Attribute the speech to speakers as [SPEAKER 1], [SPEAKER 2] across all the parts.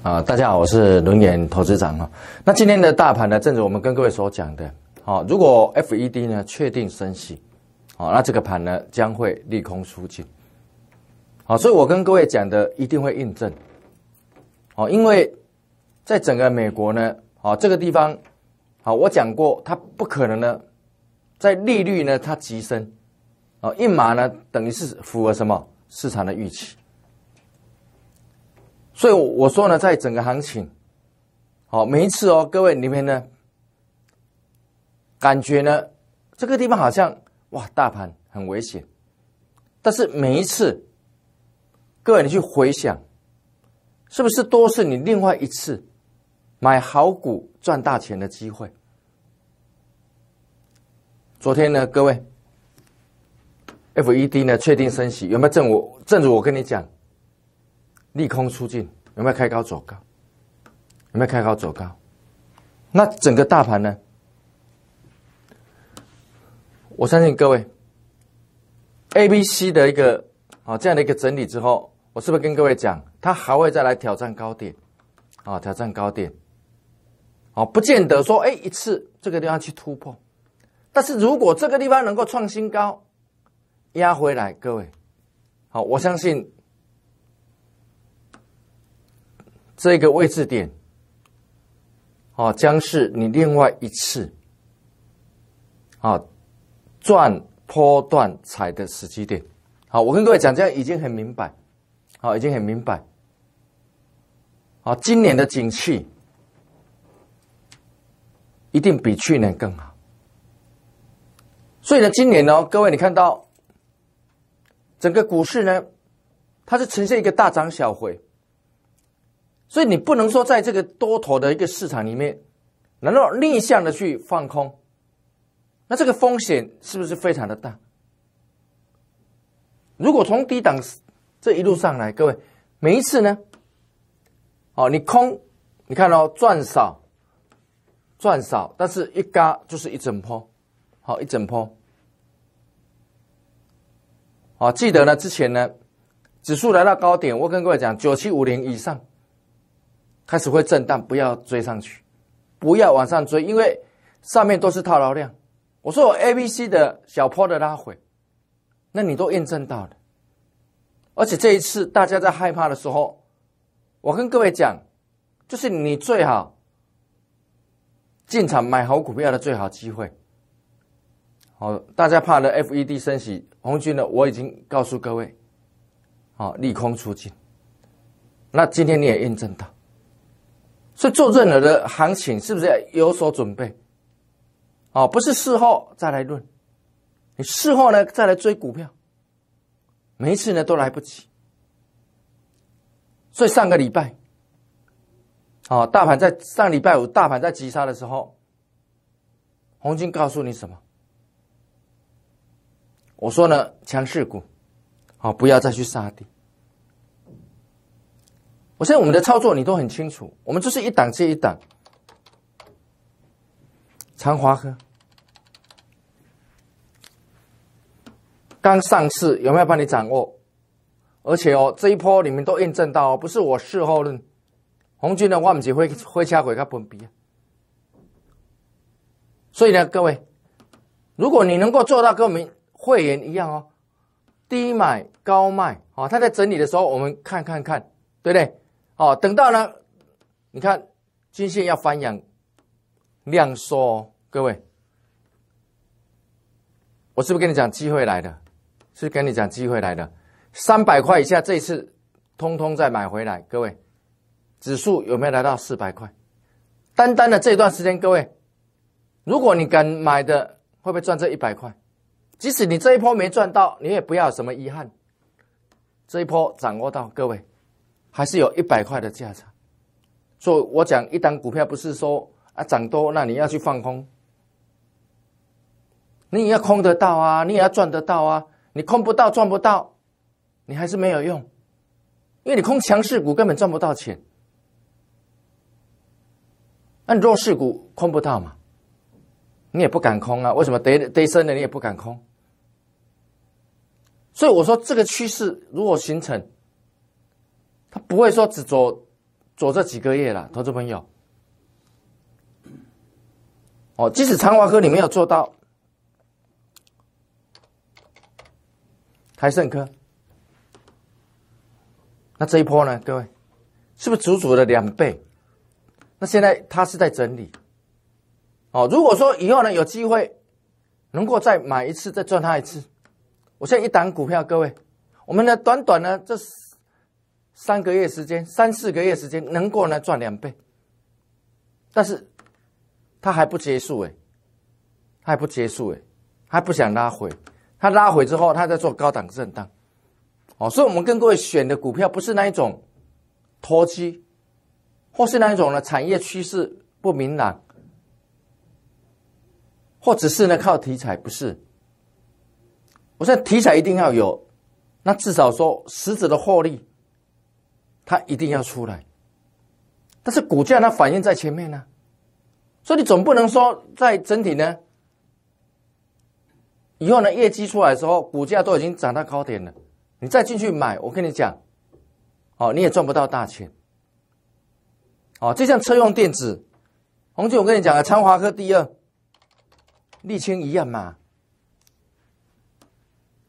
[SPEAKER 1] 啊，大家好，我是轮眼投资长啊。那今天的大盘呢，正如我们跟各位所讲的，好，如果 FED 呢确定升息，好，那这个盘呢将会利空出尽，好，所以我跟各位讲的一定会印证，哦，因为在整个美国呢，哦，这个地方，好，我讲过，它不可能呢在利率呢它急升，哦，一码呢等于是符合什么市场的预期。所以我说呢，在整个行情，好每一次哦，各位你们呢，感觉呢，这个地方好像哇，大盘很危险，但是每一次，各位你去回想，是不是都是你另外一次买好股赚大钱的机会？昨天呢，各位，F E D 呢确定升息，有没有正我正如我跟你讲。利空出尽，有没有开高走高？有没有开高走高？那整个大盘呢？我相信各位，A、B、C 的一个啊这样的一个整理之后，我是不是跟各位讲，它还会再来挑战高点啊？挑战高点，哦，不见得说哎一次这个地方去突破，但是如果这个地方能够创新高，压回来，各位，好，我相信。这个位置点，哦，将是你另外一次，啊，赚坡段彩的时机点。好，我跟各位讲，这样已经很明白，好，已经很明白，啊，今年的景气一定比去年更好。所以呢，今年呢，各位你看到整个股市呢，它是呈现一个大涨小回。所以你不能说在这个多头的一个市场里面，能够逆向的去放空？那这个风险是不是非常的大？如果从低档这一路上来，各位每一次呢，哦，你空，你看到赚少，赚少，但是一嘎就是一整坡，好一整坡。哦，记得呢，之前呢，指数来到高点，我跟各位讲，九七五零以上。开始会震荡，不要追上去，不要往上追，因为上面都是套牢量。我说我 A、B、C 的小破的拉回，那你都验证到了。而且这一次大家在害怕的时候，我跟各位讲，就是你最好进场买好股票的最好机会。好，大家怕的 FED 升息，红军的我已经告诉各位，好，利空出尽。那今天你也验证到。所以做任何的行情，是不是有所准备？哦，不是事后再来论，你事后呢再来追股票，每一次呢都来不及。所以上个礼拜，哦，大盘在上礼拜五大盘在急杀的时候，红军告诉你什么？我说呢强势股，哦，不要再去杀跌。我现在我们的操作你都很清楚，我们就是一档接一档，长华科刚上市有没有帮你掌握？而且哦，这一波你们都验证到哦，不是我事后论。红军的话，我们是会会掐腿他本币。所以呢，各位，如果你能够做到跟我们会员一样哦，低买高卖啊，他在整理的时候，我们看看看，对不对？哦，等到呢，你看均线要翻阳，量缩，各位，我是不是跟你讲机会来的？是跟你讲机会来的。三百块以下，这一次通通再买回来，各位，指数有没有来到四百块？单单的这段时间，各位，如果你敢买的，会不会赚这一百块？即使你这一波没赚到，你也不要有什么遗憾。这一波掌握到，各位。还是有一百块的价差，所以我讲一单股票不是说啊涨多那你要去放空，你也要空得到啊，你也要赚得到啊，你空不到赚不到，你还是没有用，因为你空强势股根本赚不到钱，那弱势股空不到嘛，你也不敢空啊，为什么跌跌深了你也不敢空？所以我说这个趋势如果形成。不会说只走走这几个月了，投资朋友。哦，即使长华科你没有做到，台盛科，那这一波呢？各位，是不是足足的两倍？那现在它是在整理。哦，如果说以后呢有机会，能够再买一次，再赚它一次，我现在一档股票，各位，我们呢短短呢这。三个月时间，三四个月时间能够来赚两倍，但是他还不结束哎，他还不结束哎，还不想拉回，他拉回之后，他在做高档震荡，哦，所以我们跟各位选的股票不是那一种投机，或是那一种呢？产业趋势不明朗，或者是呢靠题材，不是？我说题材一定要有，那至少说实质的获利。它一定要出来，但是股价它反映在前面呢，所以你总不能说在整体呢，以后呢业绩出来时候，股价都已经涨到高点了，你再进去买，我跟你讲，哦，你也赚不到大钱，哦，就像车用电子，红姐，我跟你讲了，长华科第二，沥青一样嘛，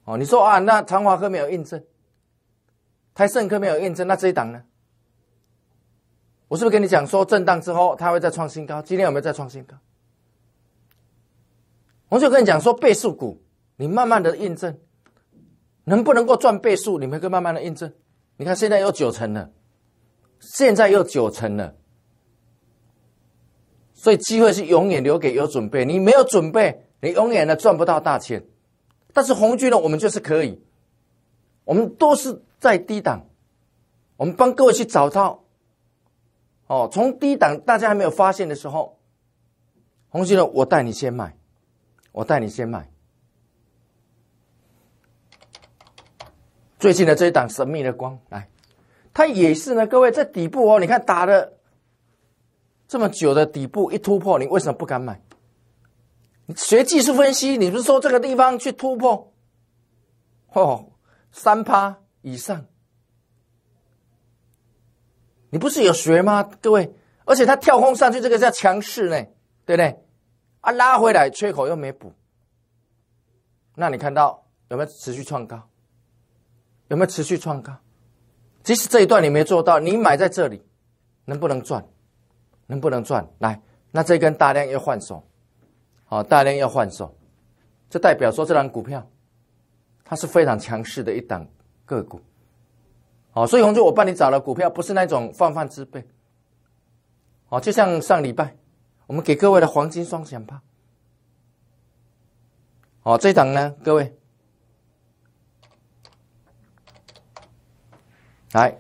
[SPEAKER 1] 哦，你说啊，那长华科没有印证。开肾科没有验证，那这一档呢？我是不是跟你讲说震荡之后它会再创新高？今天有没有再创新高？我就跟你讲说倍数股，你慢慢的验证能不能够赚倍数，你们可以慢慢的验证。你看现在有九成了，现在有九成了，所以机会是永远留给有准备。你没有准备，你永远呢赚不到大钱。但是红军呢，我们就是可以。我们都是在低档，我们帮各位去找到，哦，从低档大家还没有发现的时候，红旭呢，我带你先买，我带你先买。最近的这一档神秘的光来，它也是呢，各位在底部哦，你看打的这么久的底部一突破，你为什么不敢买？你学技术分析，你不是说这个地方去突破？哦。三趴以上，你不是有学吗？各位，而且它跳空上去，这个叫强势呢，对不对？啊，拉回来缺口又没补，那你看到有没有持续创高？有没有持续创高？即使这一段你没做到，你买在这里，能不能赚？能不能赚？来，那这根大量要换手，好，大量要换手，这代表说这张股票。它是非常强势的一档个股，哦，所以红叔我帮你找了股票，不是那种泛泛之辈，哦，就像上礼拜我们给各位的黄金双响炮，哦，这档呢，各位来，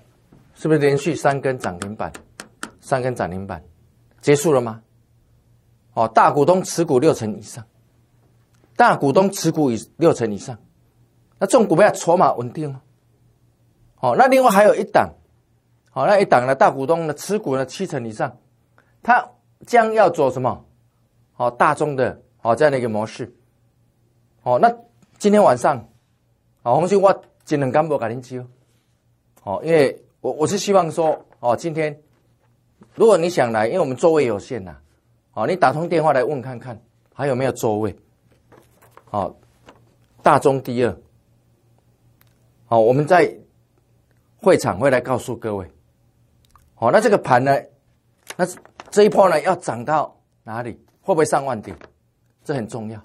[SPEAKER 1] 是不是连续三根涨停板，三根涨停板结束了吗？哦，大股东持股六成以上，大股东持股以六成以上。那种股票筹码稳定，哦，那另外还有一档，好那一档呢？大股东呢？持股呢？七成以上，他将要做什么？好，大众的，好这样的一个模式，好，那今天晚上，好红心我只能干柏改良剂哦，因为我我是希望说，哦，今天，如果你想来，因为我们座位有限呐，哦，你打通电话来问看看还有没有座位，好，大众第二。好，我们在会场会来告诉各位。好，那这个盘呢，那这一波呢要涨到哪里？会不会上万点？这很重要。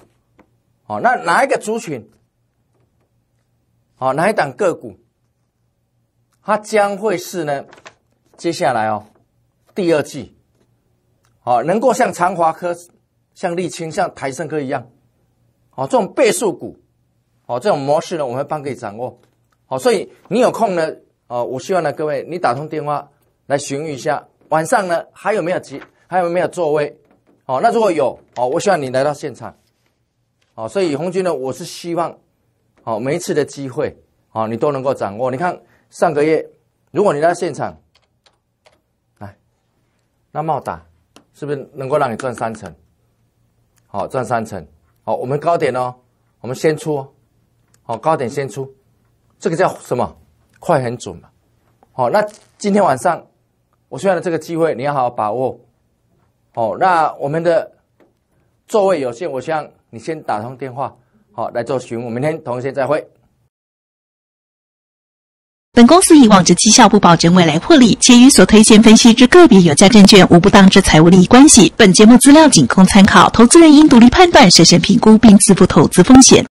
[SPEAKER 1] 好，那哪一个族群？好，哪一档个股？它将会是呢？接下来哦，第二季，好，能够像长华科、像立青、像台盛科一样，好，这种倍数股，好，这种模式呢，我们会帮各掌握。所以你有空呢，哦，我希望呢，各位你打通电话来询问一下，晚上呢还有没有机，还有没有座位？哦，那如果有，哦，我希望你来到现场，哦，所以红军呢，我是希望，哦，每一次的机会，哦，你都能够掌握。你看上个月，如果你到现场来，那冒打是不是能够让你赚三成？好，赚三成，好，我们高点哦，我们先出哦，好，高点先出。这个叫什么？快很准嘛！好，那今天晚上我需要的这个机会，你要好好把握。哦，那我们的座位有限，我希望你先打通电话，好来做询。我明天同一些再会。本公司以往之绩效不保证未来获利，且与所推荐分析之个别有价证券无不当之财务利益关系。本节目资料仅供参考，投资人应独立判断、审慎评估并自负投资风险。